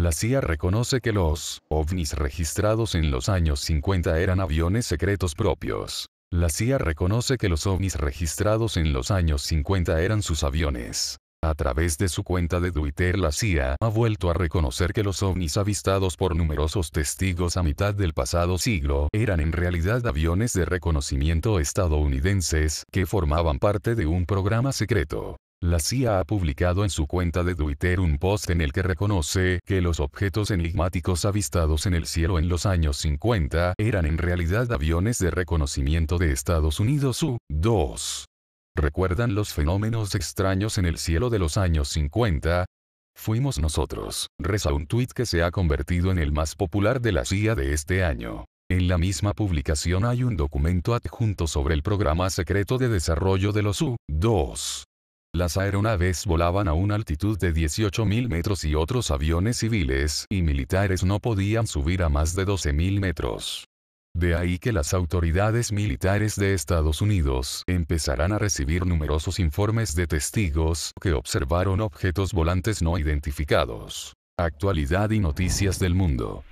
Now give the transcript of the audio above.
La CIA reconoce que los ovnis registrados en los años 50 eran aviones secretos propios. La CIA reconoce que los ovnis registrados en los años 50 eran sus aviones. A través de su cuenta de Twitter la CIA ha vuelto a reconocer que los ovnis avistados por numerosos testigos a mitad del pasado siglo eran en realidad aviones de reconocimiento estadounidenses que formaban parte de un programa secreto. La CIA ha publicado en su cuenta de Twitter un post en el que reconoce que los objetos enigmáticos avistados en el cielo en los años 50 eran en realidad aviones de reconocimiento de Estados Unidos U-2. ¿Recuerdan los fenómenos extraños en el cielo de los años 50? Fuimos nosotros, reza un tuit que se ha convertido en el más popular de la CIA de este año. En la misma publicación hay un documento adjunto sobre el programa secreto de desarrollo de los U-2. Las aeronaves volaban a una altitud de 18.000 metros y otros aviones civiles y militares no podían subir a más de 12.000 metros. De ahí que las autoridades militares de Estados Unidos empezarán a recibir numerosos informes de testigos que observaron objetos volantes no identificados. Actualidad y noticias del mundo.